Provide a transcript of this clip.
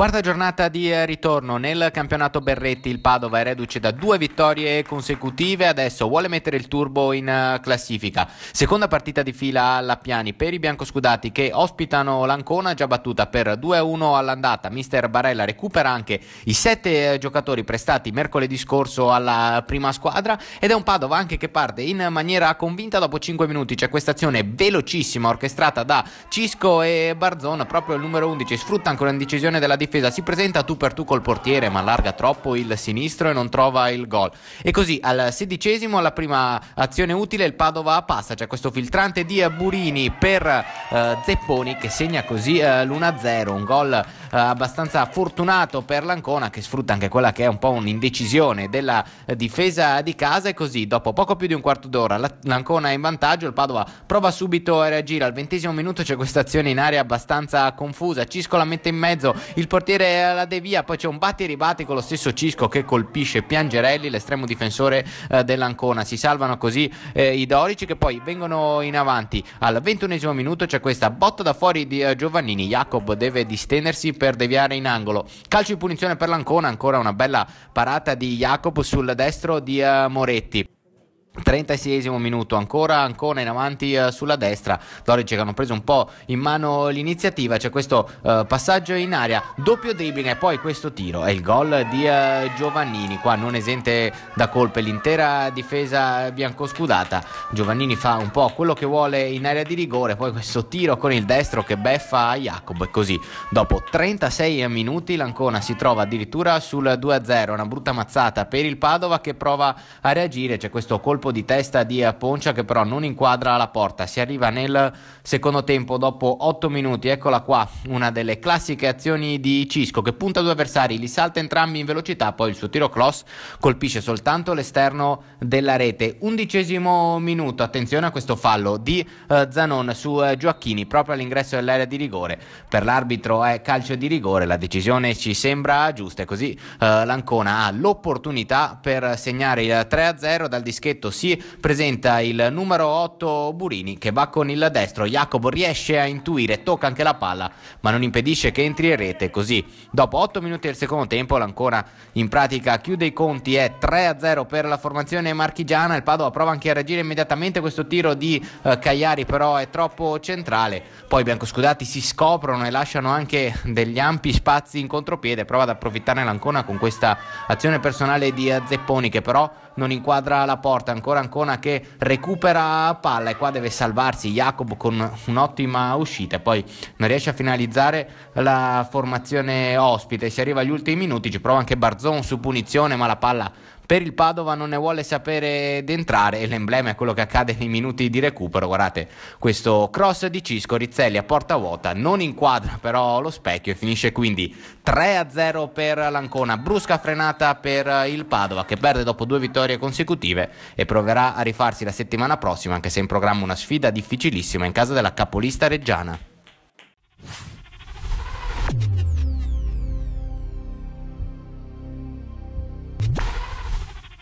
Quarta giornata di eh, ritorno nel campionato Berretti, il Padova è reduce da due vittorie consecutive, adesso vuole mettere il turbo in eh, classifica. Seconda partita di fila alla Piani per i biancoscudati che ospitano l'Ancona, già battuta per 2-1 all'andata. Mister Barella recupera anche i sette eh, giocatori prestati mercoledì scorso alla prima squadra ed è un Padova anche che parte in maniera convinta dopo 5 minuti. C'è questa azione velocissima orchestrata da Cisco e Barzon, proprio il numero 11, sfrutta ancora l'indecisione della difesa difesa, si presenta tu per tu col portiere ma allarga troppo il sinistro e non trova il gol. E così al sedicesimo, alla prima azione utile, il Padova passa, c'è questo filtrante di Burini per eh, Zepponi che segna così eh, l'1-0, un gol eh, abbastanza fortunato per l'Ancona che sfrutta anche quella che è un po' un'indecisione della eh, difesa di casa e così dopo poco più di un quarto d'ora l'Ancona è in vantaggio, il Padova prova subito a reagire, al ventesimo minuto c'è questa azione in aria abbastanza confusa, Cisco la mette in mezzo, il portiere la devia, poi c'è un batti e ribatti con lo stesso Cisco che colpisce Piangerelli, l'estremo difensore eh, dell'Ancona, si salvano così eh, i dorici che poi vengono in avanti, al ventunesimo minuto c'è questa botta da fuori di eh, Giovannini, Jacob deve distendersi per deviare in angolo. Calcio di punizione per l'Ancona, ancora una bella parata di Jacopo sul destro di uh, Moretti. 36 minuto ancora Ancona in avanti eh, sulla destra Doric che hanno preso un po' in mano l'iniziativa c'è questo eh, passaggio in aria doppio dribbling e poi questo tiro è il gol di eh, Giovannini qua non esente da colpe l'intera difesa biancoscudata Giovannini fa un po' quello che vuole in area di rigore poi questo tiro con il destro che beffa a Jacob e così dopo 36 minuti l'Ancona si trova addirittura sul 2-0 una brutta mazzata per il Padova che prova a reagire c'è questo colpo colpo di testa di Poncia che però non inquadra la porta. Si arriva nel secondo tempo dopo 8 minuti. Eccola qua, una delle classiche azioni di Cisco che punta due avversari, li salta entrambi in velocità, poi il suo tiro cross colpisce soltanto l'esterno della rete. Undicesimo minuto, attenzione a questo fallo di eh, Zanon su eh, Gioacchini proprio all'ingresso dell'area di rigore. Per l'arbitro è calcio di rigore, la decisione ci sembra giusta e così eh, l'Ancona ha l'opportunità per segnare il 3-0 dal dischetto si presenta il numero 8 Burini che va con il destro, Jacopo riesce a intuire, tocca anche la palla ma non impedisce che entri in rete così dopo 8 minuti del secondo tempo l'Ancona in pratica chiude i conti è 3-0 per la formazione marchigiana, il Padova prova anche a reagire immediatamente questo tiro di eh, Cagliari però è troppo centrale, poi i biancoscudati si scoprono e lasciano anche degli ampi spazi in contropiede, prova ad approfittarne l'Ancona con questa azione personale di Zepponi che però non inquadra la porta ancora Ancona che recupera palla e qua deve salvarsi Jacob con un'ottima uscita, e poi non riesce a finalizzare la formazione ospite, si arriva agli ultimi minuti, ci prova anche Barzon su punizione ma la palla per il Padova non ne vuole sapere d'entrare e l'emblema è quello che accade nei minuti di recupero. Guardate questo cross di Cisco, Rizzelli a porta vuota, non inquadra però lo specchio e finisce quindi 3-0 per l'Ancona. Brusca frenata per il Padova che perde dopo due vittorie consecutive e proverà a rifarsi la settimana prossima, anche se in programma una sfida difficilissima in casa della capolista reggiana.